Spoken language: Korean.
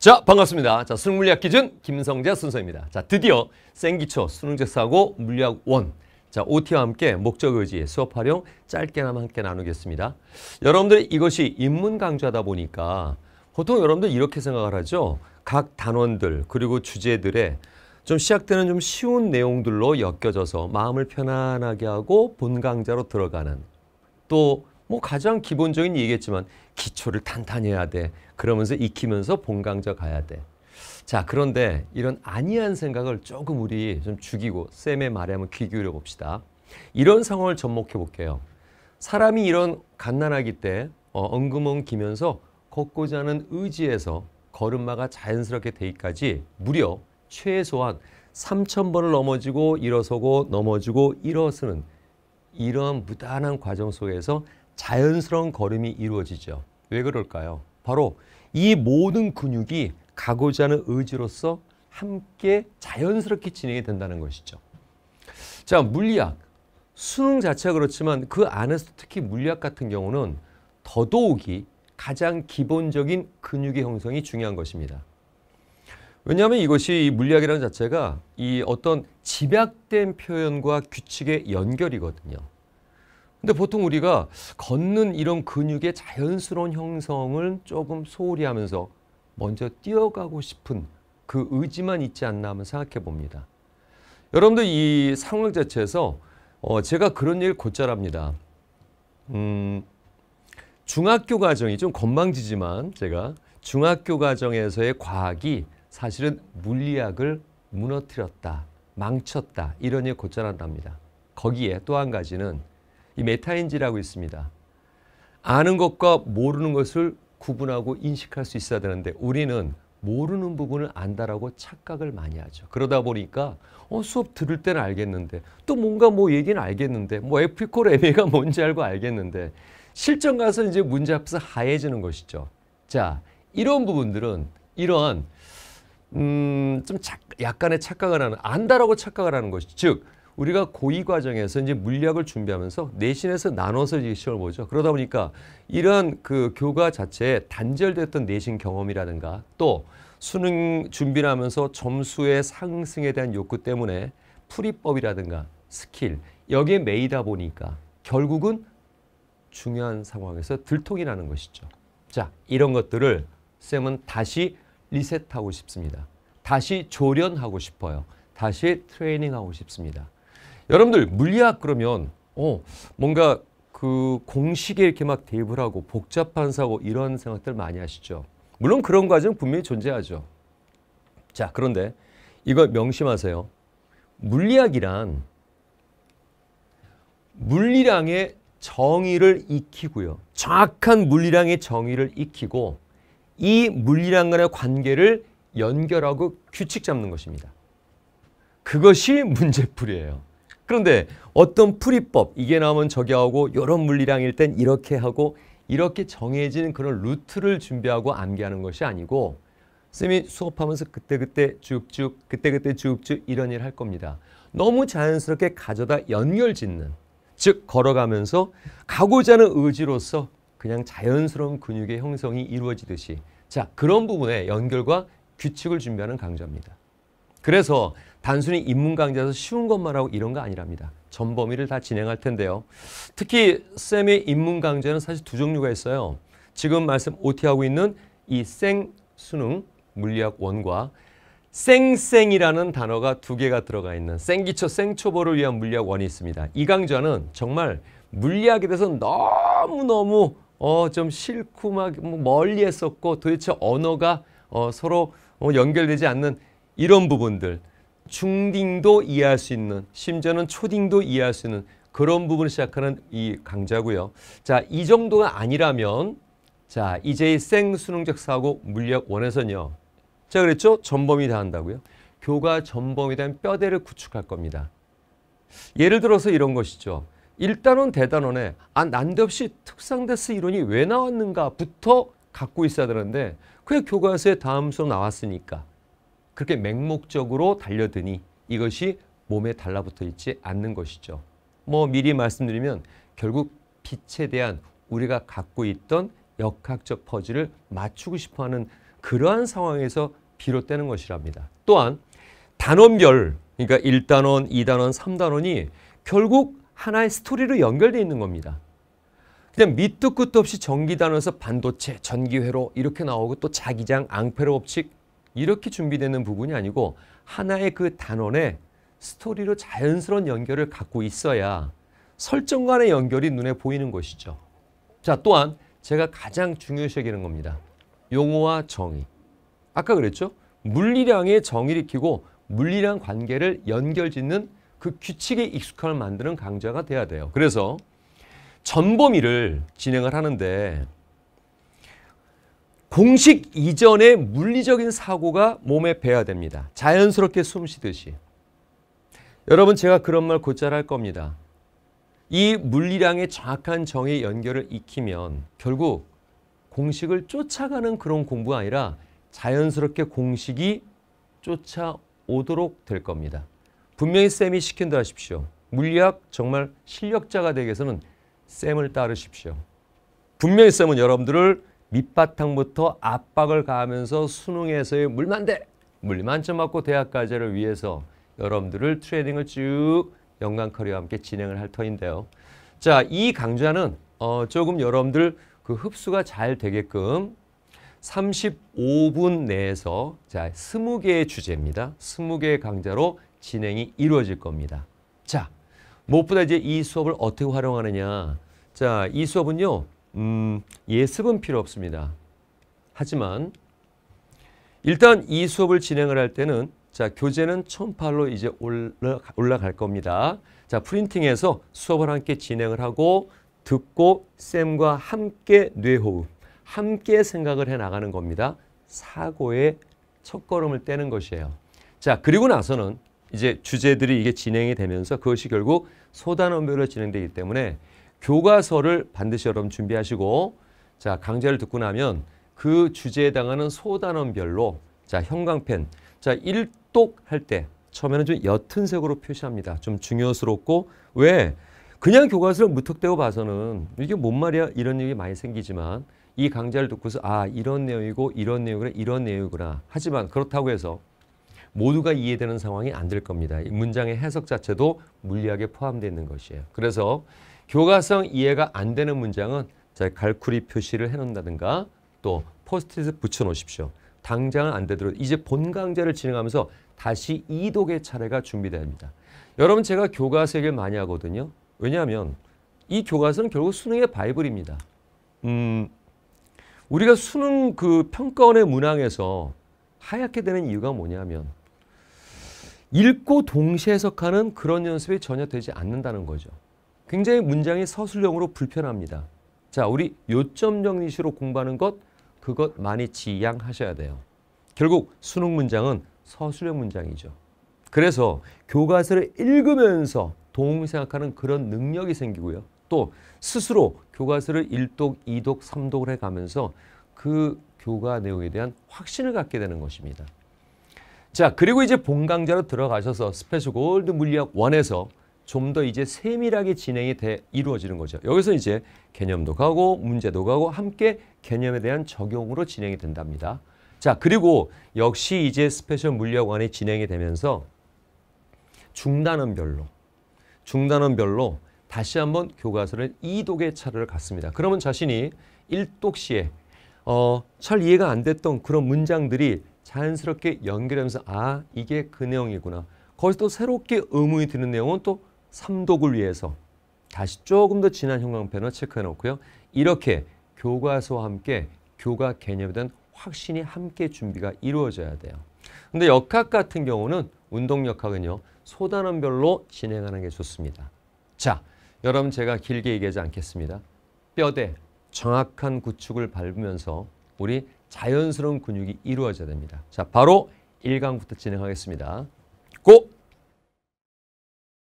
자 반갑습니다. 자 수능 물리학 기준 김성재 순서입니다. 자 드디어 생기초 수능제사고 물리학 1. 자 OT와 함께 목적 의지 수업 활용 짧게나마 함께 나누겠습니다. 여러분들 이것이 입문 강좌다 보니까 보통 여러분들 이렇게 생각을 하죠. 각 단원들 그리고 주제들의 좀 시작되는 좀 쉬운 내용들로 엮여져서 마음을 편안하게 하고 본 강좌로 들어가는 또뭐 가장 기본적인 얘기겠지만 기초를 탄탄 해야 돼. 그러면서 익히면서 본강좌 가야 돼. 자 그런데 이런 아니한 생각을 조금 우리 좀 죽이고 쌤의 말에 한번 귀 기울여 봅시다. 이런 상황을 접목해 볼게요. 사람이 이런 갓난아기 때 어, 엉금엉기면서 걷고자 하는 의지에서 걸음마가 자연스럽게 되기까지 무려 최소한 3천번을 넘어지고 일어서고 넘어지고 일어서는 이런 무단한 과정 속에서 자연스러운 걸음이 이루어지죠. 왜 그럴까요? 바로 이 모든 근육이 가고자 하는 의지로서 함께 자연스럽게 진행이 된다는 것이죠. 자, 물리학. 수능 자체가 그렇지만 그 안에서 특히 물리학 같은 경우는 더더욱이 가장 기본적인 근육의 형성이 중요한 것입니다. 왜냐하면 이것이 물리학이라는 자체가 이 어떤 집약된 표현과 규칙의 연결이거든요. 근데 보통 우리가 걷는 이런 근육의 자연스러운 형성을 조금 소홀히 하면서 먼저 뛰어가고 싶은 그 의지만 있지 않나 하면 생각해 봅니다. 여러분들 이 상황 자체에서 어 제가 그런 일 곧잘 합니다. 음 중학교 과정이 좀 건방지지만 제가 중학교 과정에서의 과학이 사실은 물리학을 무너뜨렸다, 망쳤다 이런 일 곧잘 한답니다. 거기에 또 한 가지는 이 메타인지라고 있습니다. 아는 것과 모르는 것을 구분하고 인식할 수 있어야 되는데 우리는 모르는 부분을 안다라고 착각을 많이 하죠. 그러다 보니까 어, 수업 들을 때는 알겠는데 또 뭔가 뭐 얘기는 알겠는데 뭐에콜 에메가 뭔지 알고 알겠는데 실전 가서 이제 문제 앞에서 하얘지는 것이죠. 자, 이런 부분들은 이러한 음, 좀 착, 약간의 착각을 하는 안다라고 착각을 하는 것이 즉 우리가 고위 과정에서 이제 물리학을 준비하면서 내신에서 나눠서 이제 시험을 보죠. 그러다 보니까 이런 그 교과 자체에 단절됐던 내신 경험이라든가 또 수능 준비를 하면서 점수의 상승에 대한 욕구 때문에 풀이법이라든가 스킬 여기에 매이다 보니까 결국은 중요한 상황에서 들통이 나는 것이죠. 자, 이런 것들을 쌤은 다시 리셋하고 싶습니다. 다시 조련하고 싶어요. 다시 트레이닝하고 싶습니다. 여러분들 물리학 그러면 어 뭔가 그 공식에 이렇게 막 대입을 하고 복잡한 사고 이런 생각들 많이 하시죠. 물론 그런 과정 분명히 존재하죠. 자 그런데 이걸 명심하세요. 물리학이란 물리량의 정의를 익히고요. 정확한 물리량의 정의를 익히고 이 물리량 간의 관계를 연결하고 규칙 잡는 것입니다. 그것이 문제풀이에요. 그런데 어떤 풀이법 이게 나오면 저게 하고 이런 물리량일 땐 이렇게 하고 이렇게 정해진 그런 루트를 준비하고 암기하는 것이 아니고 쌤이 수업하면서 그때그때 쭉쭉 그때그때 쭉쭉 이런 일할 겁니다. 너무 자연스럽게 가져다 연결 짓는 즉 걸어가면서 가고자 하는 의지로서 그냥 자연스러운 근육의 형성이 이루어지듯이 자 그런 부분에 연결과 규칙을 준비하는 강좌입니다. 그래서 단순히 입문 강좌에서 쉬운 것만 하고 이런 거 아니랍니다. 전 범위를 다 진행할 텐데요. 특히 쌤의 입문 강좌는 사실 두 종류가 있어요. 지금 말씀 OT하고 있는 이생 수능 물리학 원과 쌩쌩이라는 단어가 두 개가 들어가 있는 생기초 생초보를 위한 물리학 원이 있습니다. 이 강좌는 정말 물리학에 대해서 너무너무 어, 좀 싫고 막 뭐 멀리 했었고 도대체 언어가 어, 서로 어, 연결되지 않는 이런 부분들 중딩도 이해할 수 있는 심지어는 초딩도 이해할 수 있는 그런 부분을 시작하는 이 강좌고요. 자, 이 정도가 아니라면 자, 이제 생수능적 사고 물리학 원에서는요. 제가 그랬죠? 전범이 다 한다고요. 교과 전범에 대한 뼈대를 구축할 겁니다. 예를 들어서 이런 것이죠. 일단원 대단원에 아 난데없이 특상대스 이론이 왜 나왔는가부터 갖고 있어야 되는데 그게 교과서에 다음 수업 나왔으니까 그렇게 맹목적으로 달려드니 이것이 몸에 달라붙어 있지 않는 것이죠. 뭐 미리 말씀드리면 결국 빛에 대한 우리가 갖고 있던 역학적 퍼즐을 맞추고 싶어하는 그러한 상황에서 비롯되는 것이랍니다. 또한 단원별 그러니까 1단원, 2단원, 3단원이 결국 하나의 스토리로 연결되어 있는 겁니다. 그냥 밑도 끝도 없이 전기단원에서 반도체, 전기회로 이렇게 나오고 또 자기장, 앙페르 법칙 이렇게 준비되는 부분이 아니고 하나의 그 단원에 스토리로 자연스러운 연결을 갖고 있어야 설정 간의 연결이 눈에 보이는 것이죠. 자, 또한 제가 가장 중요시 여기는 겁니다. 용어와 정의. 아까 그랬죠? 물리량의 정의를 익히고 물리량 관계를 연결짓는 그 규칙에 익숙함을 만드는 강좌가 돼야 돼요. 그래서 전범위를 진행을 하는데 공식 이전에 물리적인 사고가 몸에 배야 됩니다. 자연스럽게 숨 쉬듯이. 여러분 제가 그런 말 곧잘 할 겁니다. 이 물리량의 정확한 정의 연결을 익히면 결국 공식을 쫓아가는 그런 공부가 아니라 자연스럽게 공식이 쫓아오도록 될 겁니다. 분명히 쌤이 시킨 대 하십시오. 물리학 정말 실력자가 되기 위해서는 쌤을 따르십시오. 분명히 쌤은 여러분들을 밑바탕부터 압박을 가하면서 수능에서의 물만대, 물만점 맞고 대학과제를 위해서 여러분들을 트레이닝을 쭉연관 커리와 함께 진행을 할 터인데요. 자, 이 강좌는 어, 조금 여러분들 그 흡수가 잘 되게끔 35분 내에서 자, 20개의 주제입니다. 20개의 강좌로 진행이 이루어질 겁니다. 자, 무엇보다 이제 이 수업을 어떻게 활용하느냐. 자, 이 수업은요. 음, 예습은 필요 없습니다. 하지만 일단 이 수업을 진행을 할 때는 자 교재는 첨팔로 이제 올라가, 올라갈 겁니다. 자 프린팅해서 수업을 함께 진행을 하고 듣고 쌤과 함께 뇌호흡, 함께 생각을 해나가는 겁니다. 사고의 첫걸음을 떼는 것이에요. 자 그리고 나서는 이제 주제들이 이게 진행이 되면서 그것이 결국 소단원별로 진행되기 때문에 교과서를 반드시 여러분 준비하시고 자 강좌를 듣고 나면 그 주제에 해당하는 소단원별로 자 형광펜 자 일독 할 때 처음에는 좀 옅은 색으로 표시합니다. 좀 중요스럽고 왜 그냥 교과서를 무턱대고 봐서는 이게 뭔 말이야 이런 얘기 많이 생기지만 이 강좌를 듣고서 아 이런 내용이고 이런 내용이구나 이런 내용이구나 하지만 그렇다고 해서 모두가 이해되는 상황이 안 될 겁니다. 이 문장의 해석 자체도 물리학에 포함되어 있는 것이에요. 그래서 교과성 이해가 안 되는 문장은 갈쿠리 표시를 해놓는다든가 또 포스트잇을 붙여놓으십시오. 당장은 안되도 이제 본 강좌를 진행하면서 다시 이독의 차례가 준비됩니다. 여러분 제가 교과서 얘기를 많이 하거든요. 왜냐하면 이 교과서는 결국 수능의 바이블입니다. 음, 우리가 수능 그 평가원의 문항에서 하얗게 되는 이유가 뭐냐면 읽고 동시 해석하는 그런 연습이 전혀 되지 않는다는 거죠. 굉장히 문장이 서술형으로 불편합니다. 자, 우리 요점 정리시로 공부하는 것 그것 많이 지양하셔야 돼요. 결국 수능 문장은 서술형 문장이죠. 그래서 교과서를 읽으면서 도움 생각하는 그런 능력이 생기고요. 또 스스로 교과서를 일독이독삼독을 해가면서 그 교과 내용에 대한 확신을 갖게 되는 것입니다. 자, 그리고 이제 본강좌로 들어가셔서 스페셜 골드 물리학 1에서 좀더 이제 세밀하게 진행이 돼, 이루어지는 거죠. 여기서 이제 개념도 가고 문제도 가고 함께 개념에 대한 적용으로 진행이 된답니다. 자 그리고 역시 이제 스페셜 물리학원이 진행이 되면서 중단원별로 중단원별로 다시 한번 교과서를 이독의 차례를 갔습니다. 그러면 자신이 일독시에 어, 잘 이해가 안 됐던 그런 문장들이 자연스럽게 연결하면서 아 이게 그 내용이구나. 거기서 또 새롭게 의문이 드는 내용은 또 삼독을 위해서 다시 조금 더 진한 형광펜을 체크해 놓고요. 이렇게 교과서와 함께 교과 개념에 대한 확신이 함께 준비가 이루어져야 돼요. 근데 역학 같은 경우는 운동 역학은요. 소단원별로 진행하는 게 좋습니다. 자, 여러분 제가 길게 얘기하지 않겠습니다. 뼈대 정확한 구축을 밟으면서 우리 자연스러운 근육이 이루어져야 됩니다. 자, 바로 1강부터 진행하겠습니다. 고!